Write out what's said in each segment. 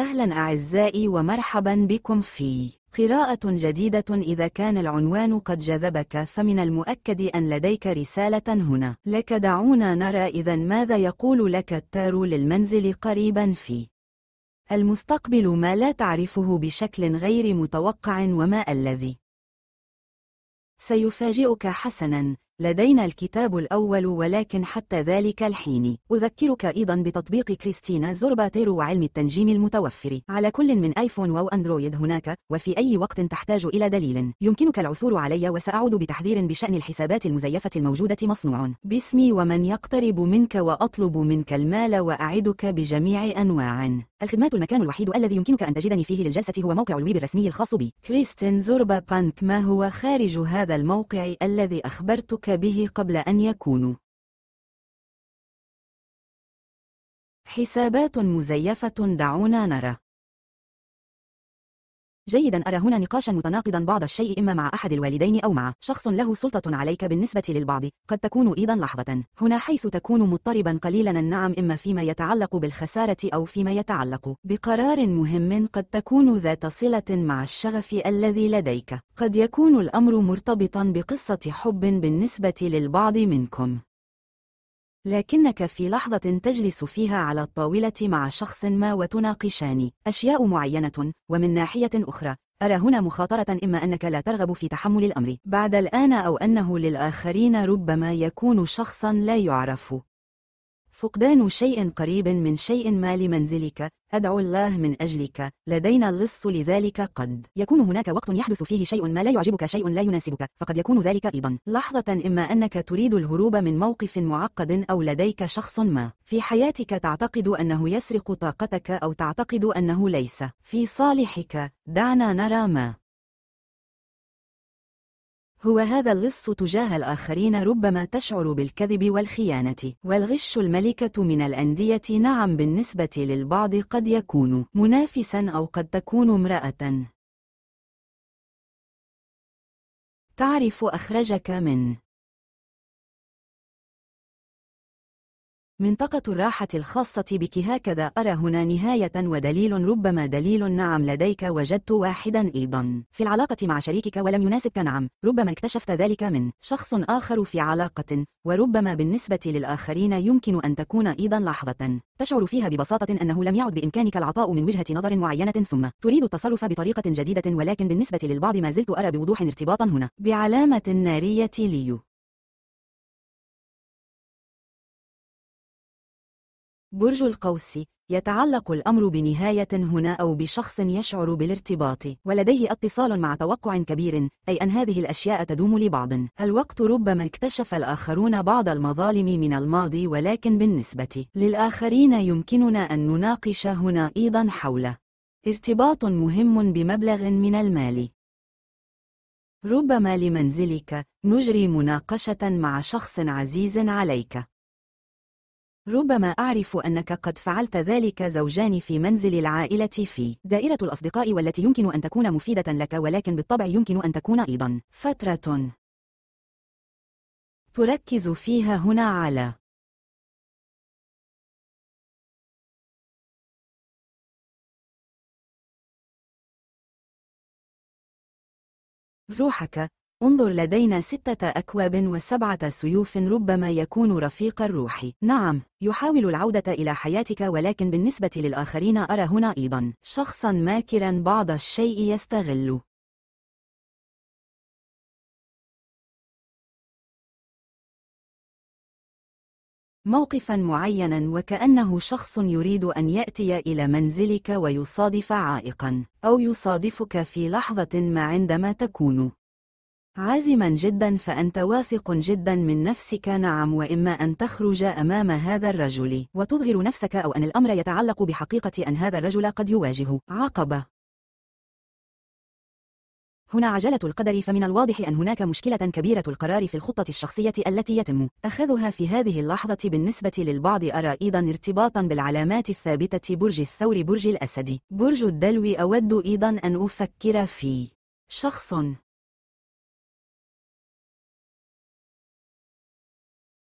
أهلا أعزائي ومرحبا بكم في قراءة جديدة إذا كان العنوان قد جذبك فمن المؤكد أن لديك رسالة هنا لك دعونا نرى إذا ماذا يقول لك التارو للمنزل قريبا في المستقبل ما لا تعرفه بشكل غير متوقع وما الذي سيفاجئك حسناً لدينا الكتاب الأول ولكن حتى ذلك الحين أذكرك أيضا بتطبيق كريستينا زورباتيرو وعلم التنجيم المتوفر على كل من آيفون أو أندرويد هناك وفي أي وقت تحتاج إلى دليل يمكنك العثور علي وسأعود بتحذير بشأن الحسابات المزيفة الموجودة مصنوع باسمي ومن يقترب منك وأطلب منك المال وأعدك بجميع أنواع الخدمات المكان الوحيد الذي يمكنك أن تجدني فيه للجلسة هو موقع الويب الرسمي الخاص بي كريستين زوربا بانك ما هو خارج هذا الموقع الذي أخبرتك به قبل أن يكونوا حسابات مزيفة دعونا نرى جيدا أرى هنا نقاشا متناقضا بعض الشيء إما مع أحد الوالدين أو مع شخص له سلطة عليك بالنسبة للبعض قد تكون أيضا لحظة هنا حيث تكون مضطربا قليلا النعم إما فيما يتعلق بالخسارة أو فيما يتعلق بقرار مهم قد تكون ذات صلة مع الشغف الذي لديك قد يكون الأمر مرتبطا بقصة حب بالنسبة للبعض منكم لكنك في لحظة تجلس فيها على الطاولة مع شخص ما وتناقشان أشياء معينة ومن ناحية أخرى أرى هنا مخاطرة إما أنك لا ترغب في تحمل الأمر بعد الآن أو أنه للآخرين ربما يكون شخصا لا يعرف فقدان شيء قريب من شيء ما لمنزلك أدعو الله من أجلك لدينا اللص لذلك قد يكون هناك وقت يحدث فيه شيء ما لا يعجبك شيء لا يناسبك فقد يكون ذلك أيضا لحظة إما أنك تريد الهروب من موقف معقد أو لديك شخص ما في حياتك تعتقد أنه يسرق طاقتك أو تعتقد أنه ليس في صالحك دعنا نرى ما هو هذا اللص تجاه الآخرين ربما تشعر بالكذب والخيانة والغش الملكة من الأندية نعم بالنسبة للبعض قد يكون منافسا أو قد تكون امرأة تعرف أخرجك من منطقة الراحة الخاصة بك هكذا أرى هنا نهاية ودليل ربما دليل نعم لديك وجدت واحدا أيضا في العلاقة مع شريكك ولم يناسبك نعم ربما اكتشفت ذلك من شخص آخر في علاقة وربما بالنسبة للآخرين يمكن أن تكون أيضا لحظة تشعر فيها ببساطة أنه لم يعد بإمكانك العطاء من وجهة نظر معينة ثم تريد التصرف بطريقة جديدة ولكن بالنسبة للبعض ما زلت أرى بوضوح ارتباطا هنا بعلامة نارية ليو برج القوس يتعلق الأمر بنهاية هنا أو بشخص يشعر بالارتباط ولديه اتصال مع توقع كبير أي أن هذه الأشياء تدوم لبعض الوقت ربما اكتشف الآخرون بعض المظالم من الماضي ولكن بالنسبة للآخرين يمكننا أن نناقش هنا أيضا حول ارتباط مهم بمبلغ من المال ربما لمنزلك نجري مناقشة مع شخص عزيز عليك ربما أعرف أنك قد فعلت ذلك زوجان في منزل العائلة في دائرة الأصدقاء والتي يمكن أن تكون مفيدة لك ولكن بالطبع يمكن أن تكون أيضا فترة تركز فيها هنا على روحك انظر لدينا ستة أكواب وسبعة سيوف ربما يكون رفيق الروح نعم يحاول العودة إلى حياتك ولكن بالنسبة للآخرين أرى هنا أيضا شخصا ماكرا بعض الشيء يستغل موقفا معينا وكأنه شخص يريد أن يأتي إلى منزلك ويصادف عائقا أو يصادفك في لحظة ما عندما تكون عازما جدا فأنت واثق جدا من نفسك نعم وإما أن تخرج أمام هذا الرجل وتظهر نفسك أو أن الأمر يتعلق بحقيقة أن هذا الرجل قد يواجه عقبة هنا عجلة القدر فمن الواضح أن هناك مشكلة كبيرة القرار في الخطة الشخصية التي يتم أخذها في هذه اللحظة بالنسبة للبعض أرى أيضا ارتباطا بالعلامات الثابتة برج الثور برج الأسد برج الدلو أود أيضا أن أفكر في شخص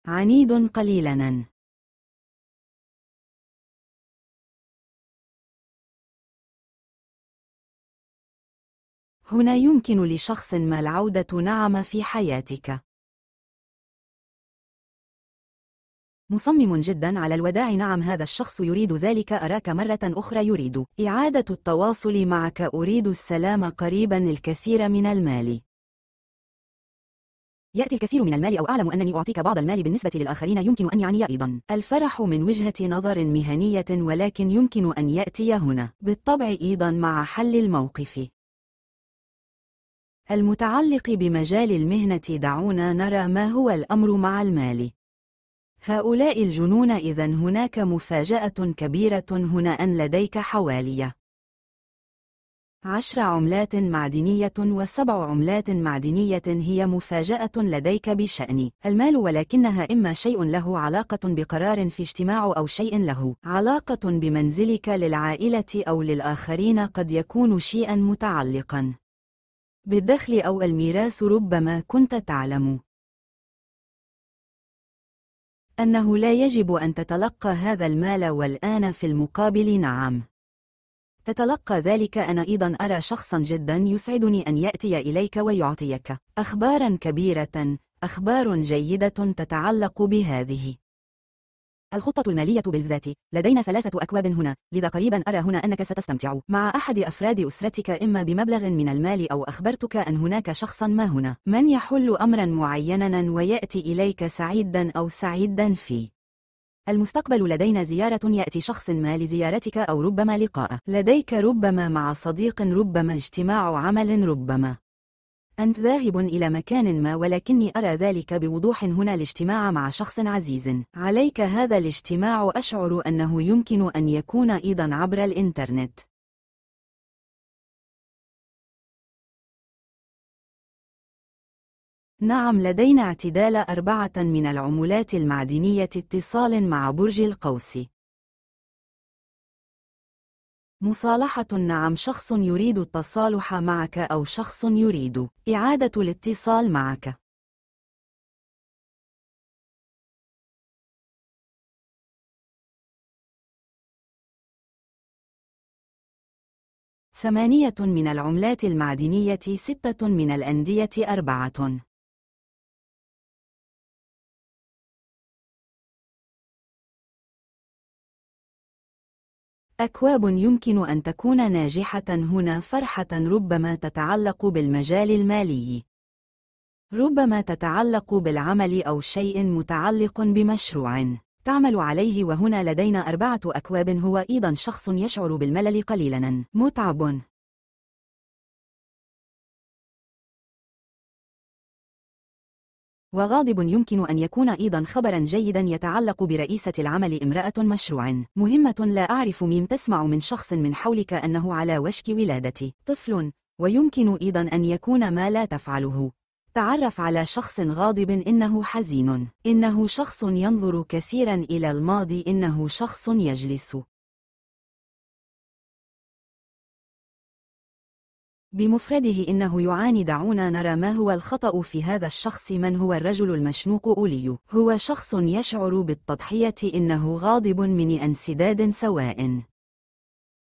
عنيد قليلا هنا يمكن لشخص ما العودة نعم في حياتك مصمم جدا على الوداع نعم هذا الشخص يريد ذلك أراك مرة أخرى يريد إعادة التواصل معك أريد السلام قريبا الكثير من المال يأتي الكثير من المال أو أعلم أنني أعطيك بعض المال بالنسبة للآخرين يمكن أن يعني أيضا الفرح من وجهة نظر مهنية ولكن يمكن أن يأتي هنا بالطبع أيضا مع حل الموقف المتعلق بمجال المهنة دعونا نرى ما هو الأمر مع المال هؤلاء الجنون إذا هناك مفاجأة كبيرة هنا أن لديك حوالي عشر عملات معدنية و7 عملات معدنية هي مفاجأة لديك بشأن المال ولكنها إما شيء له علاقة بقرار في اجتماع أو شيء له علاقة بمنزلك للعائلة أو للآخرين قد يكون شيئا متعلقا بالدخل أو الميراث ربما كنت تعلم أنه لا يجب أن تتلقى هذا المال والآن في المقابل نعم تتلقى ذلك أنا أيضا أرى شخصا جدا يسعدني أن يأتي إليك ويعطيك أخبارا كبيرة أخبار جيدة تتعلق بهذه الخطة المالية بالذات لدينا ثلاثة أكواب هنا لذا قريبا أرى هنا أنك ستستمتع مع أحد أفراد أسرتك إما بمبلغ من المال أو أخبرتك أن هناك شخصا ما هنا من يحل أمرا معينا ويأتي إليك سعيدا أو سعيدا فيه المستقبل لدينا زيارة يأتي شخص ما لزيارتك أو ربما لقاء لديك ربما مع صديق ربما اجتماع عمل ربما أنت ذاهب إلى مكان ما ولكني أرى ذلك بوضوح هنا الاجتماع مع شخص عزيز عليك هذا الاجتماع أشعر أنه يمكن أن يكون أيضا عبر الإنترنت نعم لدينا اعتدال أربعة من العملات المعدنية اتصال مع برج القوس مصالحة نعم شخص يريد التصالح معك أو شخص يريد إعادة الاتصال معك ثمانية من العملات المعدنية ستة من الأندية أربعة أكواب يمكن أن تكون ناجحة هنا فرحة ربما تتعلق بالمجال المالي. ربما تتعلق بالعمل أو شيء متعلق بمشروع تعمل عليه وهنا لدينا أربعة أكواب هو أيضا شخص يشعر بالملل قليلا متعب وغاضب يمكن أن يكون أيضا خبرا جيدا يتعلق برئيسة العمل امرأة مشروع مهمة لا أعرف ميم تسمع من شخص من حولك أنه على وشك ولادتي طفل ويمكن أيضا أن يكون ما لا تفعله تعرف على شخص غاضب إنه حزين إنه شخص ينظر كثيرا إلى الماضي إنه شخص يجلس بمفرده إنه يعاني دعونا نرى ما هو الخطأ في هذا الشخص من هو الرجل المشنوق أولي هو شخص يشعر بالتضحية إنه غاضب من انسداد سواء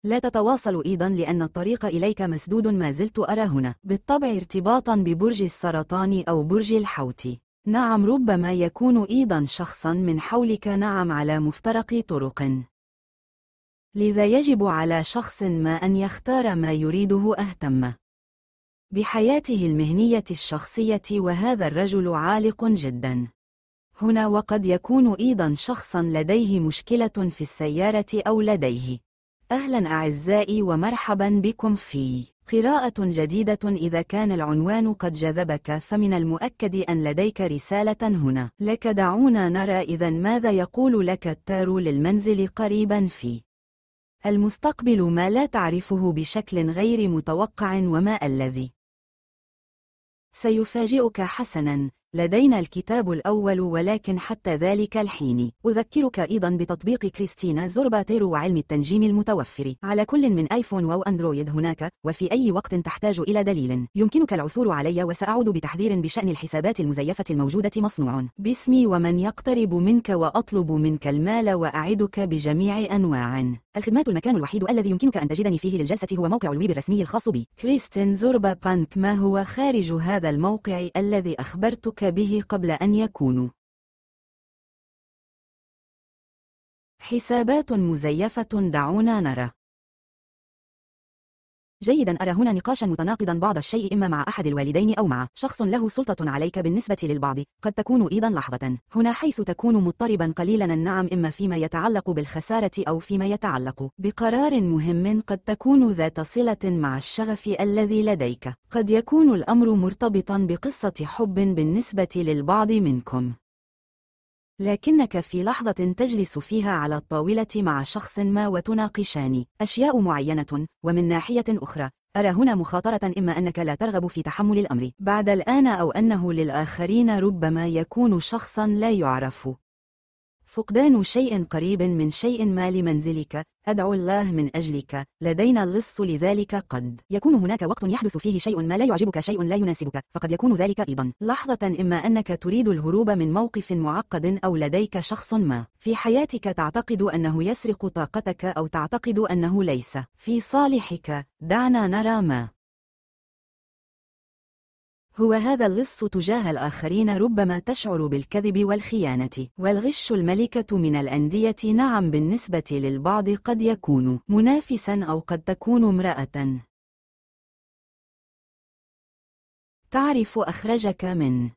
لا تتواصل أيضا لأن الطريق إليك مسدود ما زلت أرى هنا بالطبع ارتباطا ببرج السرطان أو برج الحوت نعم ربما يكون أيضا شخصا من حولك نعم على مفترق طرق لذا يجب على شخص ما أن يختار ما يريده أهتم بحياته المهنية الشخصية وهذا الرجل عالق جدا هنا وقد يكون أيضا شخصا لديه مشكلة في السيارة أو لديه أهلا أعزائي ومرحبا بكم في قراءة جديدة إذا كان العنوان قد جذبك فمن المؤكد أن لديك رسالة هنا لك دعونا نرى إذا ماذا يقول لك التارو للمنزل قريبا في المستقبل ما لا تعرفه بشكل غير متوقع وما الذي سيفاجئك حسناً لدينا الكتاب الأول ولكن حتى ذلك الحين أذكرك أيضا بتطبيق كريستينا زورباتيرو وعلم التنجيم المتوفر على كل من آيفون أو أندرويد هناك وفي أي وقت تحتاج إلى دليل يمكنك العثور علي وسأعود بتحذير بشأن الحسابات المزيفة الموجودة مصنوع باسمي ومن يقترب منك وأطلب منك المال وأعدك بجميع أنواع الخدمات المكان الوحيد الذي يمكنك أن تجدني فيه للجلسة هو موقع الويب الرسمي الخاص بي كريستين زوربا بانك ما هو خارج هذا الموقع الذي أخبرتك يأتوك به قبل أن يكونوا حسابات مزيفة دعونا نرى جيدا أرى هنا نقاشا متناقضا بعض الشيء إما مع أحد الوالدين أو مع شخص له سلطة عليك بالنسبة للبعض قد تكون أيضا لحظة هنا حيث تكون مضطربا قليلا النعم إما فيما يتعلق بالخسارة أو فيما يتعلق بقرار مهم قد تكون ذات صلة مع الشغف الذي لديك قد يكون الأمر مرتبطا بقصة حب بالنسبة للبعض منكم لكنك في لحظة تجلس فيها على الطاولة مع شخص ما وتناقشان أشياء معينة ومن ناحية أخرى أرى هنا مخاطرة إما أنك لا ترغب في تحمل الأمر بعد الآن أو أنه للآخرين ربما يكون شخصا لا يعرف فقدان شيء قريب من شيء ما لمنزلك أدعو الله من أجلك لدينا اللص لذلك قد يكون هناك وقت يحدث فيه شيء ما لا يعجبك شيء لا يناسبك فقد يكون ذلك أيضا لحظة إما أنك تريد الهروب من موقف معقد أو لديك شخص ما في حياتك تعتقد أنه يسرق طاقتك أو تعتقد أنه ليس في صالحك دعنا نرى ما هو هذا اللص تجاه الآخرين ربما تشعر بالكذب والخيانة والغش الملكة من الأندية نعم بالنسبة للبعض قد يكون منافسا أو قد تكون امرأة تعرف أخرجك من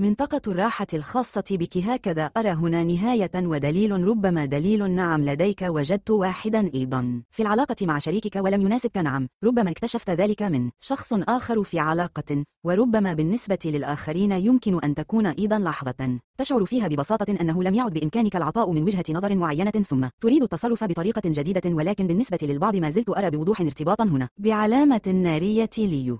منطقة الراحة الخاصة بك هكذا أرى هنا نهاية ودليل ربما دليل نعم لديك وجدت واحدا أيضا في العلاقة مع شريكك ولم يناسبك نعم ربما اكتشفت ذلك من شخص آخر في علاقة وربما بالنسبة للآخرين يمكن أن تكون أيضا لحظة تشعر فيها ببساطة أنه لم يعد بإمكانك العطاء من وجهة نظر معينة ثم تريد التصرف بطريقة جديدة ولكن بالنسبة للبعض ما زلت أرى بوضوح ارتباطا هنا بعلامة نارية ليو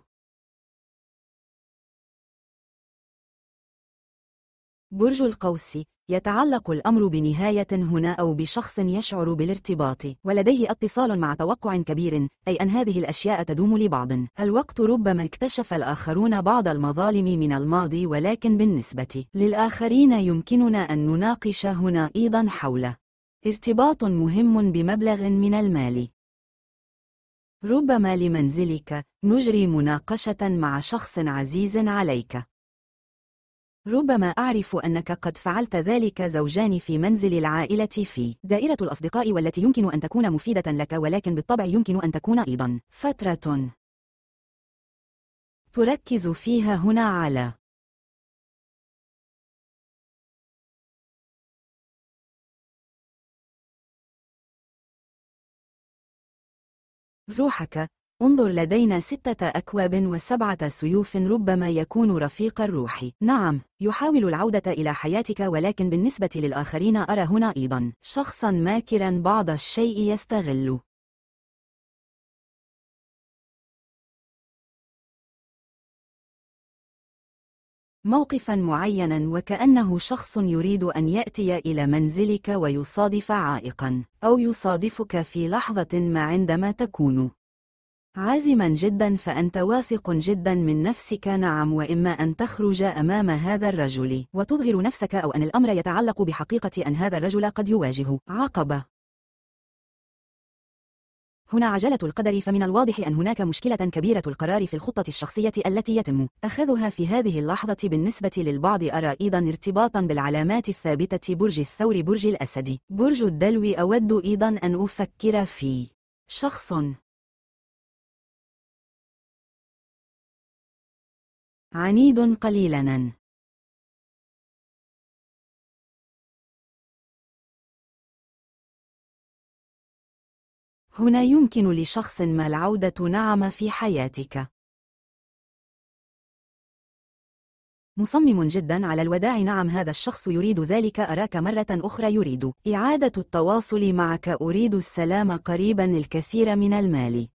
برج القوس يتعلق الأمر بنهاية هنا أو بشخص يشعر بالارتباط ولديه اتصال مع توقع كبير أي أن هذه الأشياء تدوم لبعض الوقت ربما اكتشف الآخرون بعض المظالم من الماضي ولكن بالنسبة للآخرين يمكننا أن نناقش هنا أيضا حول ارتباط مهم بمبلغ من المال ربما لمنزلك نجري مناقشة مع شخص عزيز عليك ربما أعرف أنك قد فعلت ذلك زوجان في منزل العائلة في دائرة الأصدقاء والتي يمكن أن تكون مفيدة لك ولكن بالطبع يمكن أن تكون أيضا فترة تركز فيها هنا على روحك انظر لدينا ستة أكواب وسبعة سيوف ربما يكون رفيق الروح نعم يحاول العودة إلى حياتك ولكن بالنسبة للآخرين أرى هنا أيضا شخصا ماكرا بعض الشيء يستغل موقفا معينا وكأنه شخص يريد أن يأتي إلى منزلك ويصادف عائقا أو يصادفك في لحظة ما عندما تكون عازما جدا فأنت واثق جدا من نفسك نعم وإما أن تخرج أمام هذا الرجل وتظهر نفسك أو أن الأمر يتعلق بحقيقة أن هذا الرجل قد يواجه عقبة هنا عجلة القدر فمن الواضح أن هناك مشكلة كبيرة القرار في الخطة الشخصية التي يتم أخذها في هذه اللحظة بالنسبة للبعض أرى أيضا ارتباطا بالعلامات الثابتة برج الثور برج الأسد برج الدلو أود أيضا أن أفكر في شخص عنيد قليلا هنا يمكن لشخص ما العودة نعم في حياتك مصمم جدا على الوداع نعم هذا الشخص يريد ذلك أراك مرة أخرى يريد إعادة التواصل معك أريد السلام قريبا الكثير من المال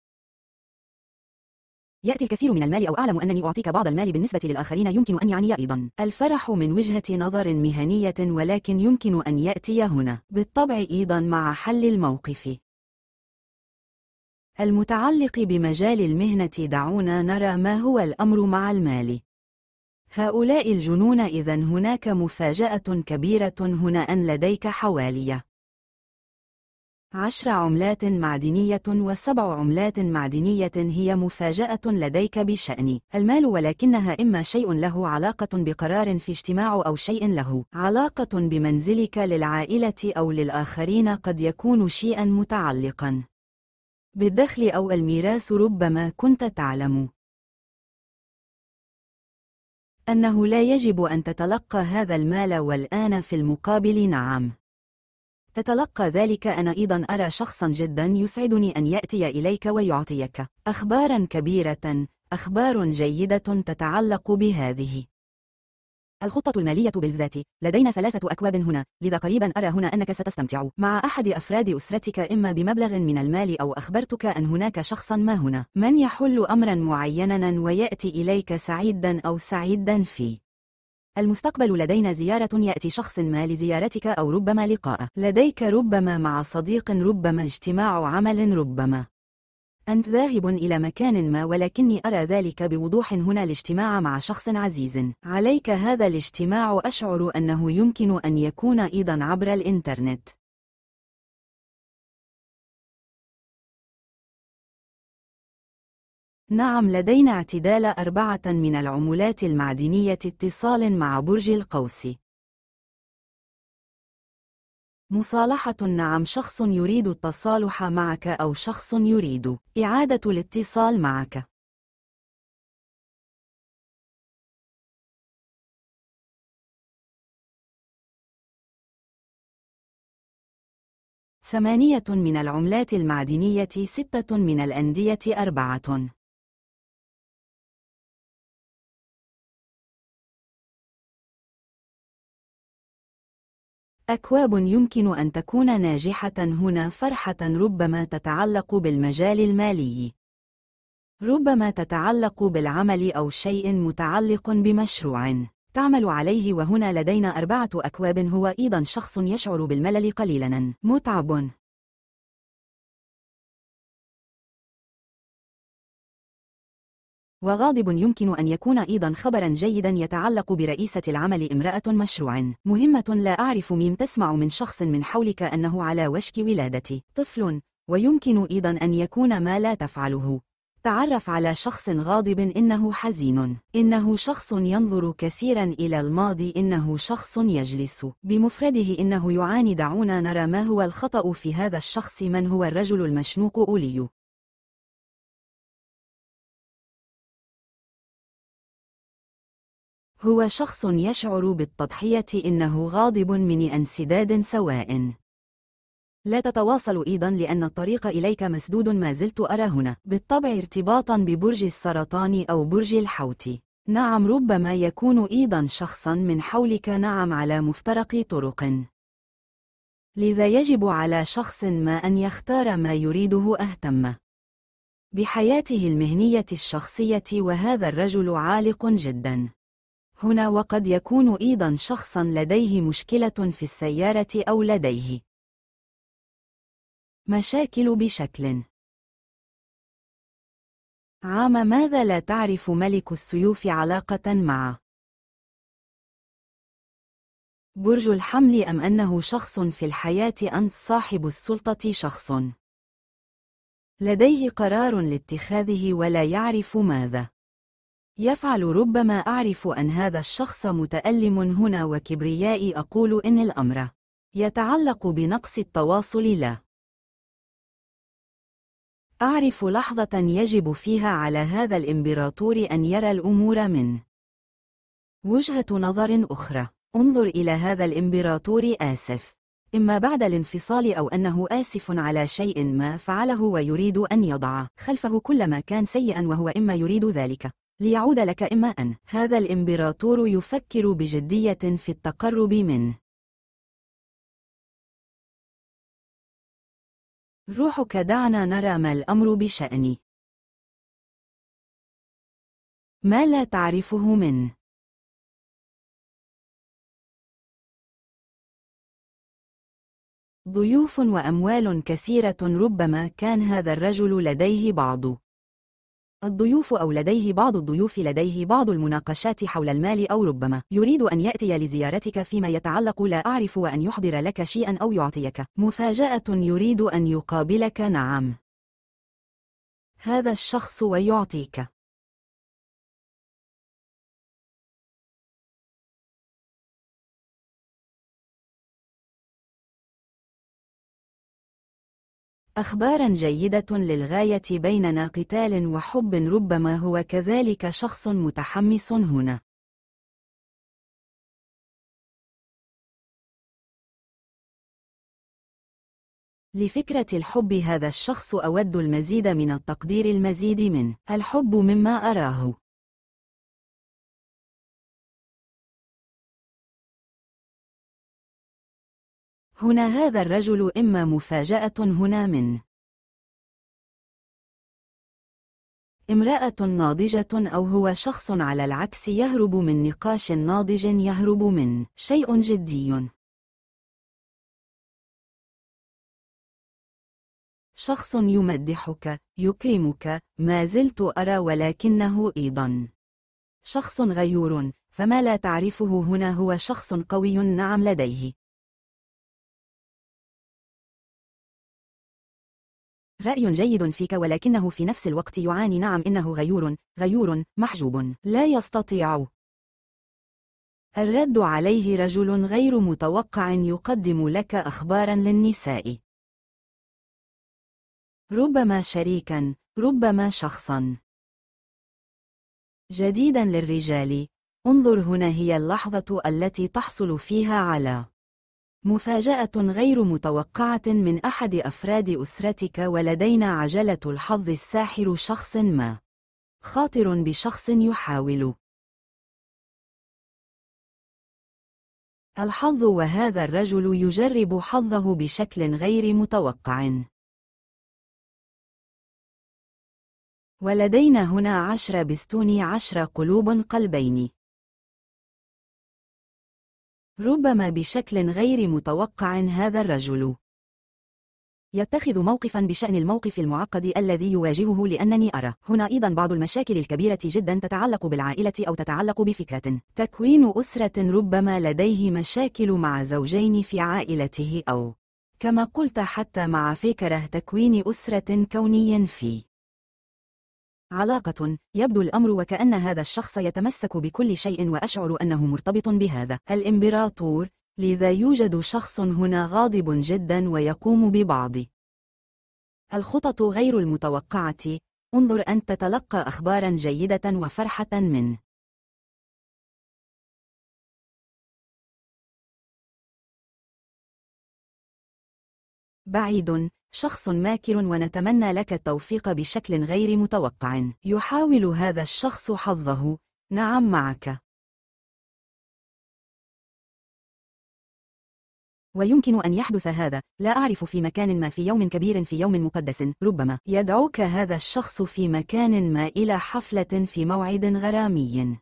يأتي الكثير من المال أو أعلم أنني أعطيك بعض المال بالنسبة للآخرين يمكن أن يعني أيضا الفرح من وجهة نظر مهنية ولكن يمكن أن يأتي هنا بالطبع أيضا مع حل الموقف المتعلق بمجال المهنة دعونا نرى ما هو الأمر مع المال هؤلاء الجنون إذا هناك مفاجأة كبيرة هنا أن لديك حوالي عشر عملات معدنية وسبع عملات معدنية هي مفاجأة لديك بشأن المال ولكنها إما شيء له علاقة بقرار في اجتماع أو شيء له علاقة بمنزلك للعائلة أو للآخرين قد يكون شيئا متعلقا بالدخل أو الميراث ربما كنت تعلم أنه لا يجب أن تتلقى هذا المال والآن في المقابل نعم تتلقى ذلك أنا أيضا أرى شخصا جدا يسعدني أن يأتي إليك ويعطيك أخبارا كبيرة أخبار جيدة تتعلق بهذه الخطة المالية بالذات لدينا ثلاثة أكواب هنا لذا قريبا أرى هنا أنك ستستمتع مع أحد أفراد أسرتك إما بمبلغ من المال أو أخبرتك أن هناك شخصا ما هنا من يحل أمرا معينا ويأتي إليك سعيدا أو سعيدا فيه المستقبل لدينا زيارة يأتي شخص ما لزيارتك أو ربما لقاء لديك ربما مع صديق ربما اجتماع عمل ربما أنت ذاهب إلى مكان ما ولكني أرى ذلك بوضوح هنا الاجتماع مع شخص عزيز عليك هذا الاجتماع أشعر أنه يمكن أن يكون أيضا عبر الإنترنت نعم لدينا اعتدال أربعة من العملات المعدنية اتصال مع برج القوس مصالحة نعم شخص يريد التصالح معك أو شخص يريد إعادة الاتصال معك ثمانية من العملات المعدنية ستة من الأندية أربعة أكواب يمكن أن تكون ناجحة هنا فرحة ربما تتعلق بالمجال المالي. ربما تتعلق بالعمل أو شيء متعلق بمشروع تعمل عليه وهنا لدينا أربعة أكواب هو أيضا شخص يشعر بالملل قليلا متعب وغاضب يمكن أن يكون أيضا خبرا جيدا يتعلق برئيسة العمل امرأة مشروع مهمة لا أعرف ميم تسمع من شخص من حولك أنه على وشك ولادة طفل ويمكن أيضا أن يكون ما لا تفعله تعرف على شخص غاضب إنه حزين إنه شخص ينظر كثيرا إلى الماضي إنه شخص يجلس بمفرده إنه يعاني دعونا نرى ما هو الخطأ في هذا الشخص من هو الرجل المشنوق أوليو هو شخص يشعر بالتضحية إنه غاضب من انسداد سواء لا تتواصل أيضا لأن الطريق إليك مسدود ما زلت أرى هنا بالطبع ارتباطا ببرج السرطان أو برج الحوت نعم ربما يكون أيضا شخصا من حولك نعم على مفترق طرق لذا يجب على شخص ما أن يختار ما يريده أهتم بحياته المهنية الشخصية وهذا الرجل عالق جداً هنا وقد يكون أيضا شخصا لديه مشكلة في السيارة أو لديه مشاكل بشكل عام ماذا لا تعرف ملك السيوف علاقة مع برج الحمل أم أنه شخص في الحياة أنت صاحب السلطة شخص لديه قرار لاتخاذه ولا يعرف ماذا يفعل ربما أعرف أن هذا الشخص متألم هنا وكبريائي أقول إن الأمر يتعلق بنقص التواصل لا أعرف لحظة يجب فيها على هذا الإمبراطور أن يرى الأمور من وجهة نظر أخرى انظر إلى هذا الإمبراطور آسف إما بعد الانفصال أو أنه آسف على شيء ما فعله ويريد أن يضع خلفه كل ما كان سيئا وهو إما يريد ذلك ليعود لك إما أن هذا الإمبراطور يفكر بجدية في التقرب منه روحك دعنا نرى ما الأمر بشأن ما لا تعرفه من ضيوف وأموال كثيرة ربما كان هذا الرجل لديه بعض الضيوف أو لديه بعض الضيوف لديه بعض المناقشات حول المال أو ربما يريد أن يأتي لزيارتك فيما يتعلق لا أعرف وأن يحضر لك شيئا أو يعطيك مفاجأة يريد أن يقابلك نعم هذا الشخص ويعطيك أخبارا جيدة للغاية بيننا قتال وحب ربما هو كذلك شخص متحمس هنا لفكرة الحب هذا الشخص أود المزيد من التقدير المزيد من الحب مما أراه هنا هذا الرجل إما مفاجأة هنا من امرأة ناضجة أو هو شخص على العكس يهرب من نقاش ناضج يهرب من شيء جدي شخص يمدحك، يكرمك، ما زلت أرى ولكنه أيضاً شخص غيور، فما لا تعرفه هنا هو شخص قوي نعم لديه رأي جيد فيك ولكنه في نفس الوقت يعاني نعم إنه غيور غيور محجوب لا يستطيع الرد عليه رجل غير متوقع يقدم لك أخبارا للنساء ربما شريكا ربما شخصا جديدا للرجال انظر هنا هي اللحظة التي تحصل فيها على مفاجأة غير متوقعة من أحد أفراد أسرتك ولدينا عجلة الحظ الساحر شخص ما خاطر بشخص يحاول الحظ وهذا الرجل يجرب حظه بشكل غير متوقع ولدينا هنا عشر بستوني عشر قلوب قلبين ربما بشكل غير متوقع هذا الرجل يتخذ موقفا بشأن الموقف المعقد الذي يواجهه لأنني أرى هنا أيضا بعض المشاكل الكبيرة جدا تتعلق بالعائلة أو تتعلق بفكرة تكوين أسرة ربما لديه مشاكل مع زوجين في عائلته أو كما قلت حتى مع فكرة تكوين أسرة كوني في علاقة يبدو الأمر وكأن هذا الشخص يتمسك بكل شيء وأشعر أنه مرتبط بهذا الإمبراطور لذا يوجد شخص هنا غاضب جدا ويقوم ببعض الخطط غير المتوقعة انظر أن تتلقى أخبارا جيدة وفرحة منه بعيد شخص ماكر ونتمنى لك التوفيق بشكل غير متوقع يحاول هذا الشخص حظه نعم معك ويمكن أن يحدث هذا لا أعرف في مكان ما في يوم كبير في يوم مقدس ربما يدعوك هذا الشخص في مكان ما إلى حفلة في موعد غرامي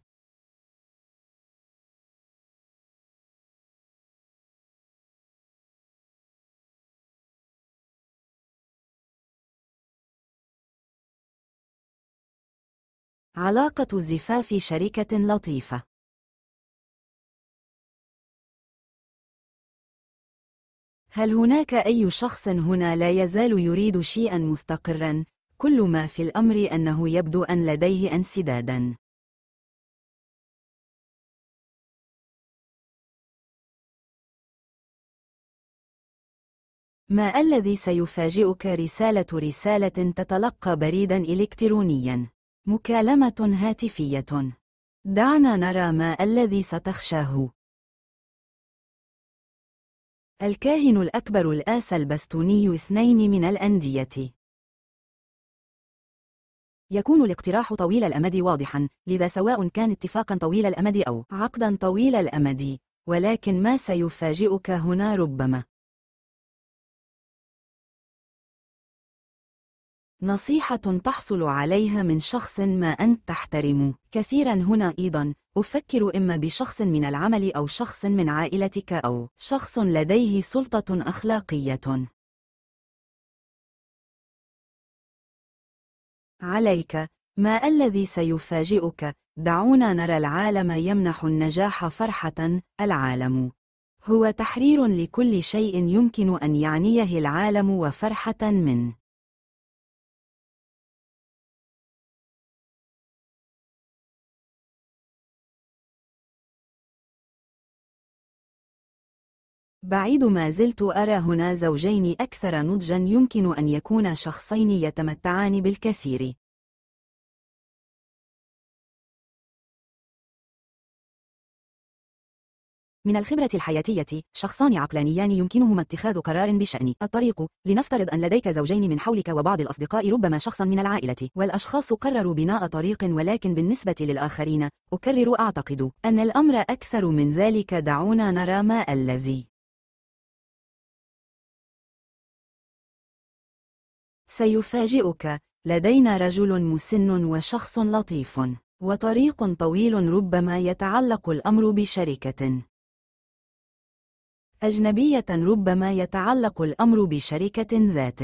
علاقة زفاف شركة لطيفة هل هناك أي شخص هنا لا يزال يريد شيئا مستقرا؟ كل ما في الأمر أنه يبدو أن لديه انسداداً. ما الذي سيفاجئك رسالة رسالة تتلقى بريداً إلكترونياً؟ مكالمة هاتفية. دعنا نرى ما الذي ستخشاه. الكاهن الأكبر الآس البستوني اثنين من الأندية يكون الاقتراح طويل الأمد واضحا لذا سواء كان اتفاقا طويل الأمد أو عقدا طويل الأمد ولكن ما سيفاجئك هنا ربما نصيحة تحصل عليها من شخص ما أنت تحترمه كثيرا هنا أيضا أفكر إما بشخص من العمل أو شخص من عائلتك أو شخص لديه سلطة أخلاقية عليك ما الذي سيفاجئك؟ دعونا نرى العالم يمنح النجاح فرحة العالم هو تحرير لكل شيء يمكن أن يعنيه العالم وفرحة منه بعيد ما زلت أرى هنا زوجين أكثر نضجا يمكن أن يكون شخصين يتمتعان بالكثير من الخبرة الحياتية شخصان عقلانيان يمكنهما اتخاذ قرار بشأن الطريق لنفترض أن لديك زوجين من حولك وبعض الأصدقاء ربما شخصا من العائلة والأشخاص قرروا بناء طريق ولكن بالنسبة للآخرين أكرر أعتقد أن الأمر أكثر من ذلك دعونا نرى ما الذي سيفاجئك لدينا رجل مسن وشخص لطيف وطريق طويل ربما يتعلق الأمر بشركة أجنبية ربما يتعلق الأمر بشركة ذات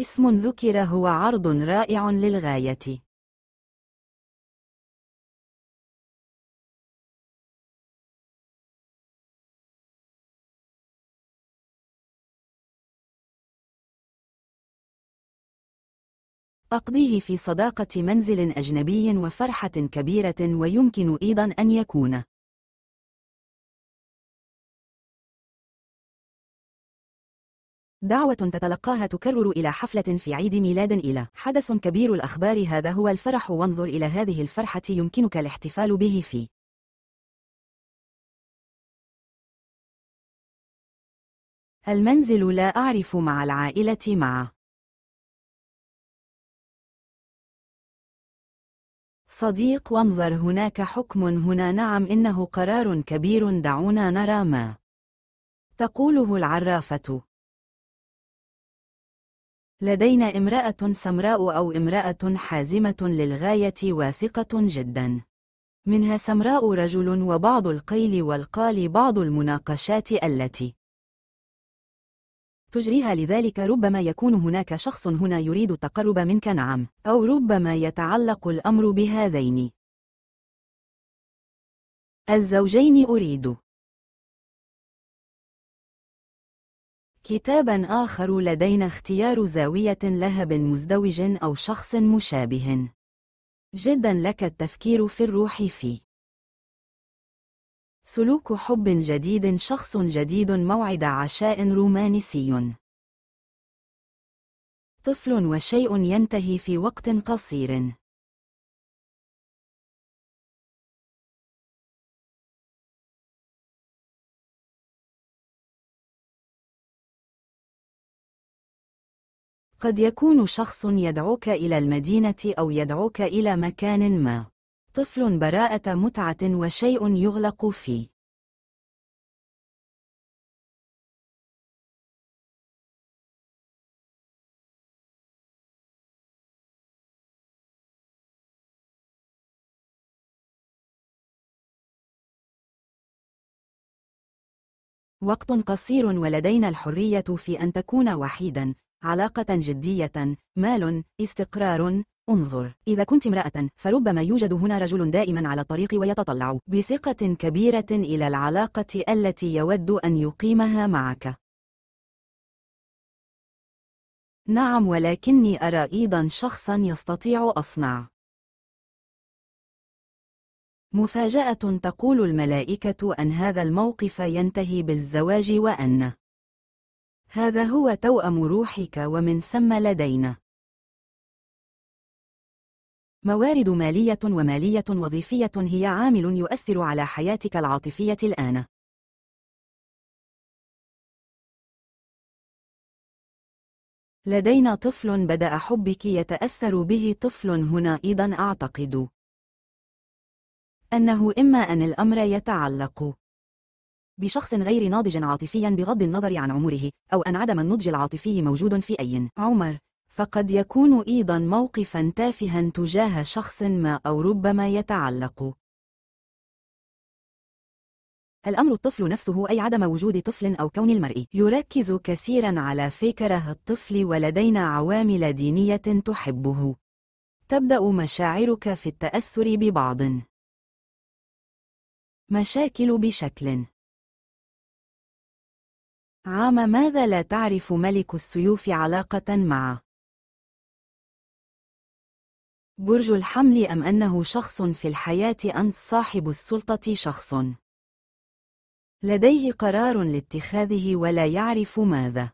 اسم ذكر هو عرض رائع للغاية أقضيه في صداقة منزل أجنبي وفرحة كبيرة ويمكن أيضا أن يكون دعوة تتلقاها تكرر إلى حفلة في عيد ميلاد إلى حدث كبير الأخبار هذا هو الفرح وانظر إلى هذه الفرحة يمكنك الاحتفال به في المنزل لا أعرف مع العائلة معه صديق وانظر هناك حكم هنا نعم إنه قرار كبير دعونا نرى ما تقوله العرافة لدينا امرأة سمراء أو امرأة حازمة للغاية واثقة جدا منها سمراء رجل وبعض القيل والقال بعض المناقشات التي تجريها لذلك ربما يكون هناك شخص هنا يريد التقرب منك نعم أو ربما يتعلق الأمر بهذين الزوجين أريد كتابا آخر لدينا اختيار زاوية لهب مزدوج أو شخص مشابه جدا لك التفكير في الروح فيه سلوك حب جديد شخص جديد موعد عشاء رومانسي طفل وشيء ينتهي في وقت قصير قد يكون شخص يدعوك إلى المدينة أو يدعوك إلى مكان ما طفل براءة متعة وشيء يغلق في وقت قصير ولدينا الحرية في أن تكون وحيدا، علاقة جدية، مال، استقرار، انظر إذا كنت امرأة فربما يوجد هنا رجل دائما على الطريق ويتطلع بثقة كبيرة إلى العلاقة التي يود أن يقيمها معك نعم ولكني أرى أيضا شخصا يستطيع أصنع مفاجأة تقول الملائكة أن هذا الموقف ينتهي بالزواج وأن هذا هو توأم روحك ومن ثم لدينا موارد مالية ومالية وظيفية هي عامل يؤثر على حياتك العاطفية الآن. لدينا طفل بدأ حبك يتأثر به طفل هنا أيضا أعتقد أنه إما أن الأمر يتعلق بشخص غير ناضج عاطفيا بغض النظر عن عمره أو أن عدم النضج العاطفي موجود في أي عمر فقد يكون أيضا موقفا تافها تجاه شخص ما أو ربما يتعلق الأمر الطفل نفسه أي عدم وجود طفل أو كون المرء يركز كثيرا على فكره الطفل ولدينا عوامل دينية تحبه تبدأ مشاعرك في التأثر ببعض مشاكل بشكل عام ماذا لا تعرف ملك السيوف علاقة مع برج الحمل أم أنه شخص في الحياة أنت صاحب السلطة شخص لديه قرار لاتخاذه ولا يعرف ماذا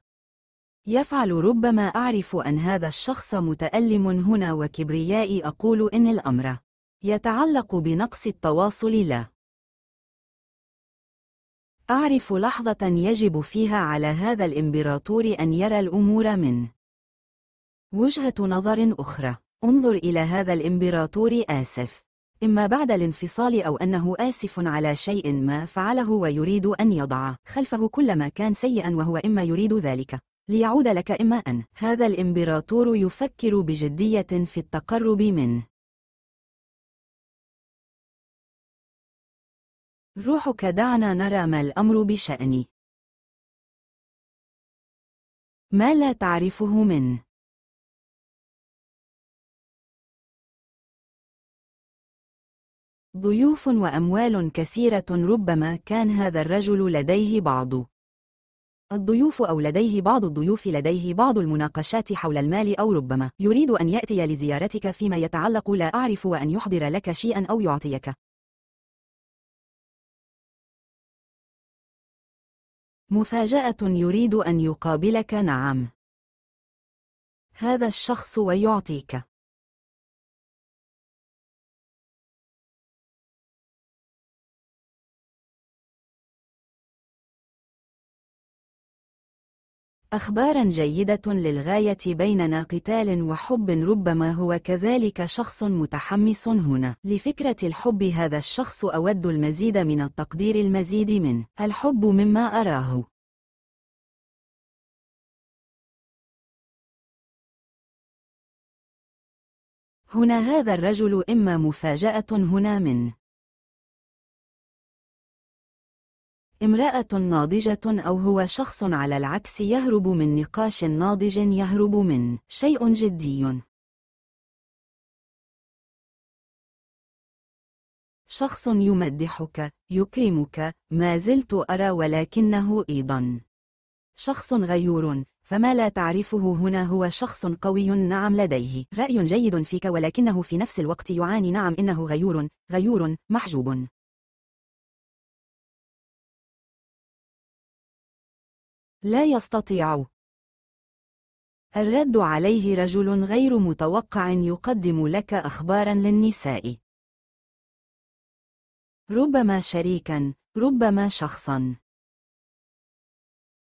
يفعل ربما أعرف أن هذا الشخص متألم هنا وكبريائي أقول إن الأمر يتعلق بنقص التواصل لا أعرف لحظة يجب فيها على هذا الإمبراطور أن يرى الأمور من وجهة نظر أخرى انظر إلى هذا الإمبراطور آسف إما بعد الانفصال أو أنه آسف على شيء ما فعله ويريد أن يضع خلفه كل ما كان سيئا وهو إما يريد ذلك ليعود لك إما أن هذا الإمبراطور يفكر بجدية في التقرب منه روحك دعنا نرى ما الأمر بشأني ما لا تعرفه منه ضيوف وأموال كثيرة ربما كان هذا الرجل لديه بعض الضيوف أو لديه بعض الضيوف لديه بعض المناقشات حول المال أو ربما يريد أن يأتي لزيارتك فيما يتعلق لا أعرف وأن يحضر لك شيئا أو يعطيك مفاجأة يريد أن يقابلك نعم هذا الشخص ويعطيك أخبارا جيدة للغاية بيننا قتال وحب ربما هو كذلك شخص متحمس هنا لفكرة الحب هذا الشخص أود المزيد من التقدير المزيد من الحب مما أراه هنا هذا الرجل إما مفاجأة هنا من امرأة ناضجة أو هو شخص على العكس يهرب من نقاش ناضج يهرب من شيء جدي شخص يمدحك، يكرمك، ما زلت أرى ولكنه أيضا شخص غيور، فما لا تعرفه هنا هو شخص قوي نعم لديه رأي جيد فيك ولكنه في نفس الوقت يعاني نعم إنه غيور، غيور، محجوب لا يستطيع الرد عليه رجل غير متوقع يقدم لك أخباراً للنساء ربما شريكاً، ربما شخصاً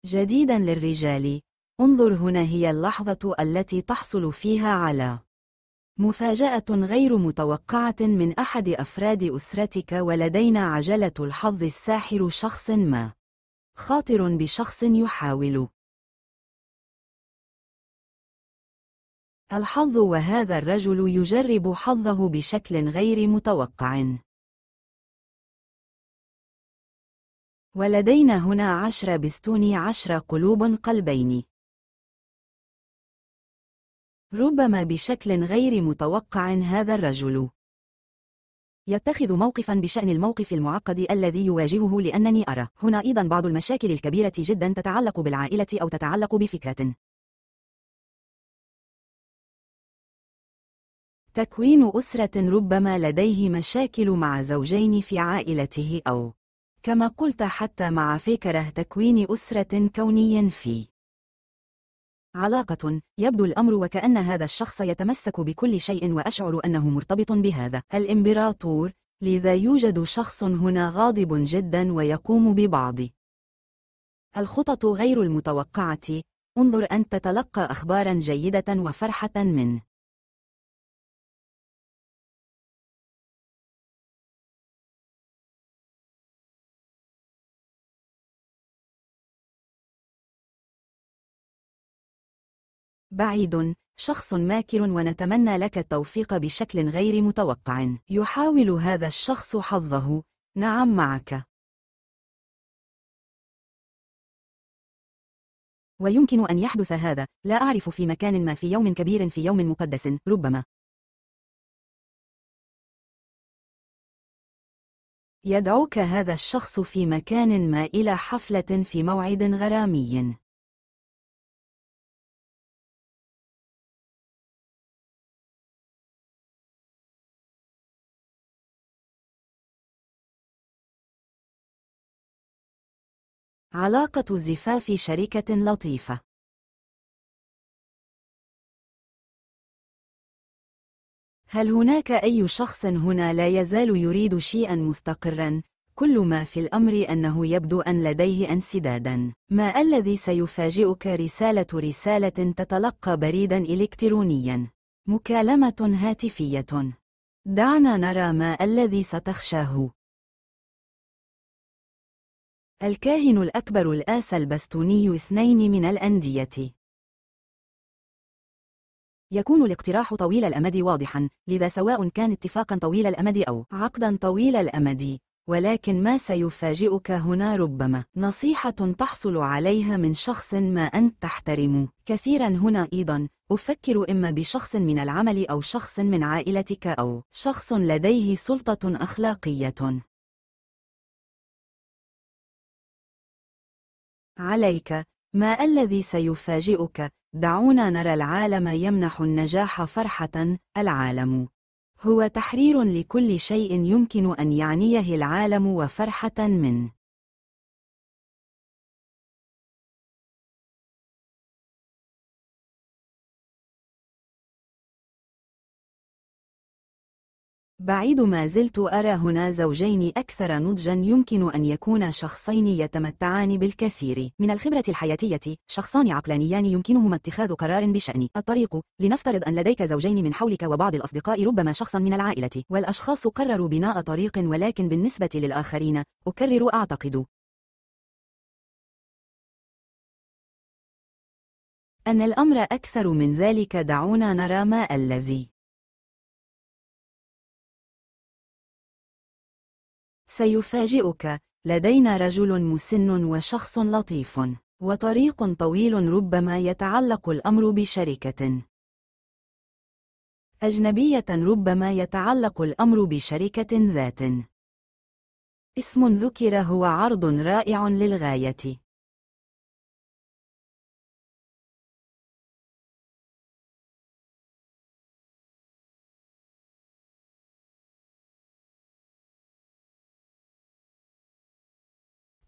جديداً للرجال، انظر هنا هي اللحظة التي تحصل فيها على مفاجأة غير متوقعة من أحد أفراد أسرتك ولدينا عجلة الحظ الساحر شخص ما خاطر بشخص يحاول الحظ وهذا الرجل يجرب حظه بشكل غير متوقع ولدينا هنا عشر بستون عشر قلوب قلبين ربما بشكل غير متوقع هذا الرجل يتخذ موقفا بشأن الموقف المعقد الذي يواجهه لأنني أرى هنا أيضا بعض المشاكل الكبيرة جدا تتعلق بالعائلة أو تتعلق بفكرة تكوين أسرة ربما لديه مشاكل مع زوجين في عائلته أو كما قلت حتى مع فكرة تكوين أسرة كوني في علاقة يبدو الأمر وكأن هذا الشخص يتمسك بكل شيء وأشعر أنه مرتبط بهذا الإمبراطور لذا يوجد شخص هنا غاضب جدا ويقوم ببعض الخطط غير المتوقعة انظر أن تتلقى أخبارا جيدة وفرحة منه بعيد شخص ماكر ونتمنى لك التوفيق بشكل غير متوقع يحاول هذا الشخص حظه نعم معك ويمكن أن يحدث هذا لا أعرف في مكان ما في يوم كبير في يوم مقدس ربما يدعوك هذا الشخص في مكان ما إلى حفلة في موعد غرامي علاقة زفاف شركة لطيفة هل هناك أي شخص هنا لا يزال يريد شيئا مستقرا؟ كل ما في الأمر أنه يبدو أن لديه انسداداً. ما الذي سيفاجئك رسالة رسالة تتلقى بريداً إلكترونياً؟ مكالمة هاتفية. دعنا نرى ما الذي ستخشاه. الكاهن الأكبر الآس البستوني اثنين من الأندية يكون الاقتراح طويل الأمد واضحا لذا سواء كان اتفاقا طويل الأمد أو عقدا طويل الأمد ولكن ما سيفاجئك هنا ربما نصيحة تحصل عليها من شخص ما أنت تحترمه كثيرا هنا أيضا أفكر إما بشخص من العمل أو شخص من عائلتك أو شخص لديه سلطة أخلاقية عليك ما الذي سيفاجئك دعونا نرى العالم يمنح النجاح فرحة العالم هو تحرير لكل شيء يمكن أن يعنيه العالم وفرحة منه بعيد ما زلت أرى هنا زوجين أكثر نضجا يمكن أن يكون شخصين يتمتعان بالكثير من الخبرة الحياتية شخصان عقلانيان يمكنهما اتخاذ قرار بشأن الطريق لنفترض أن لديك زوجين من حولك وبعض الأصدقاء ربما شخصا من العائلة والأشخاص قرروا بناء طريق ولكن بالنسبة للآخرين أكرر أعتقد أن الأمر أكثر من ذلك دعونا نرى ما الذي سيفاجئك لدينا رجل مسن وشخص لطيف وطريق طويل ربما يتعلق الأمر بشركة أجنبية ربما يتعلق الأمر بشركة ذات اسم ذكر هو عرض رائع للغاية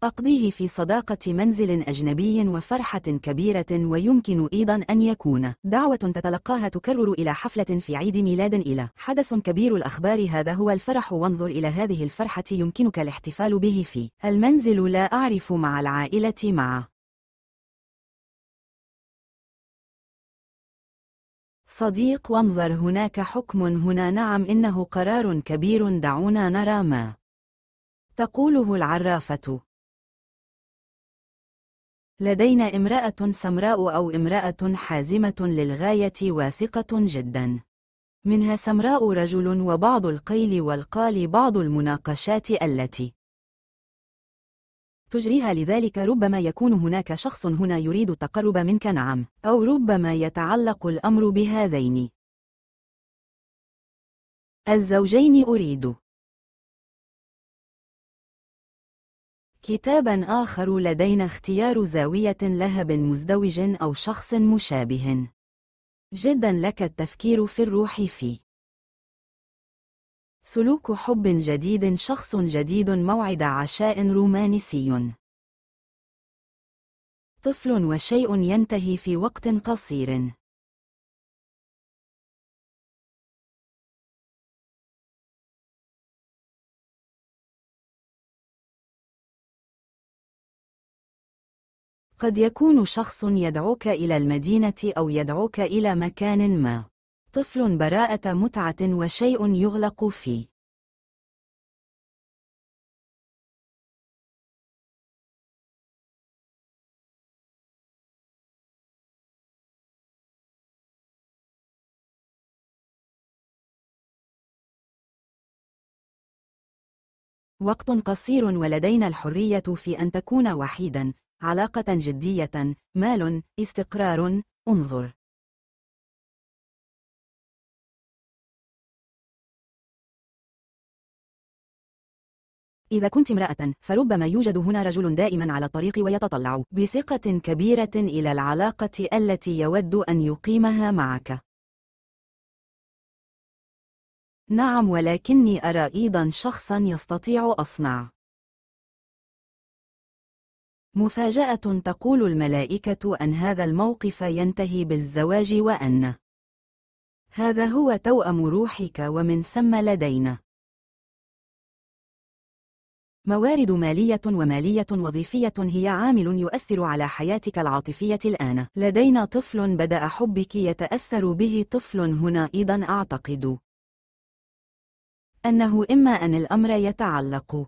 أقضيه في صداقة منزل أجنبي وفرحة كبيرة ويمكن أيضا أن يكون دعوة تتلقاها تكرر إلى حفلة في عيد ميلاد إلى حدث كبير الأخبار هذا هو الفرح وانظر إلى هذه الفرحة يمكنك الاحتفال به في المنزل لا أعرف مع العائلة مع صديق وانظر هناك حكم هنا نعم إنه قرار كبير دعونا نرى ما تقوله العرافة لدينا امرأة سمراء أو امرأة حازمة للغاية واثقة جدا. منها سمراء رجل وبعض القيل والقال بعض المناقشات التي تجريها لذلك ربما يكون هناك شخص هنا يريد التقرب منك نعم أو ربما يتعلق الأمر بهذين الزوجين أريد كتابا آخر لدينا اختيار زاوية لهب مزدوج أو شخص مشابه جدا لك التفكير في الروح في سلوك حب جديد شخص جديد موعد عشاء رومانسي طفل وشيء ينتهي في وقت قصير قد يكون شخص يدعوك إلى المدينة أو يدعوك إلى مكان ما طفل براءة متعة وشيء يغلق فيه وقت قصير ولدينا الحرية في أن تكون وحيداً علاقة جدية مال استقرار انظر إذا كنت امرأة فربما يوجد هنا رجل دائما على الطريق ويتطلع بثقة كبيرة إلى العلاقة التي يود أن يقيمها معك نعم ولكني أرى أيضا شخصا يستطيع أصنع مفاجأة تقول الملائكة أن هذا الموقف ينتهي بالزواج وأن هذا هو توأم روحك ومن ثم لدينا موارد مالية ومالية وظيفية هي عامل يؤثر على حياتك العاطفية الآن لدينا طفل بدأ حبك يتأثر به طفل هنا أيضا أعتقد أنه إما أن الأمر يتعلق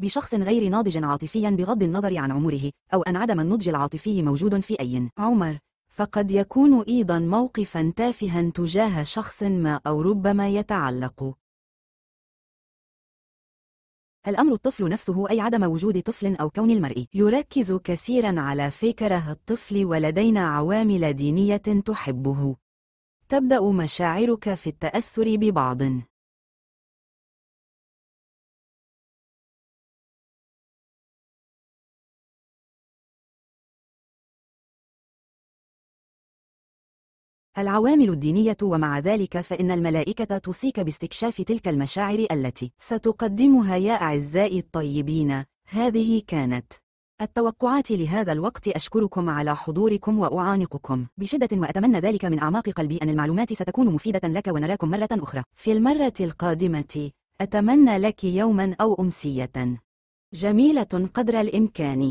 بشخص غير ناضج عاطفيا بغض النظر عن عمره أو أن عدم النضج العاطفي موجود في أي عمر فقد يكون أيضا موقفا تافها تجاه شخص ما أو ربما يتعلق الأمر الطفل نفسه أي عدم وجود طفل أو كون المرء يركز كثيرا على فكره الطفل ولدينا عوامل دينية تحبه تبدأ مشاعرك في التأثر ببعض العوامل الدينية ومع ذلك فإن الملائكة توصيك باستكشاف تلك المشاعر التي ستقدمها يا أعزائي الطيبين هذه كانت التوقعات لهذا الوقت أشكركم على حضوركم وأعانقكم بشدة وأتمنى ذلك من أعماق قلبي أن المعلومات ستكون مفيدة لك ونراكم مرة أخرى في المرة القادمة أتمنى لك يوما أو أمسية جميلة قدر الإمكان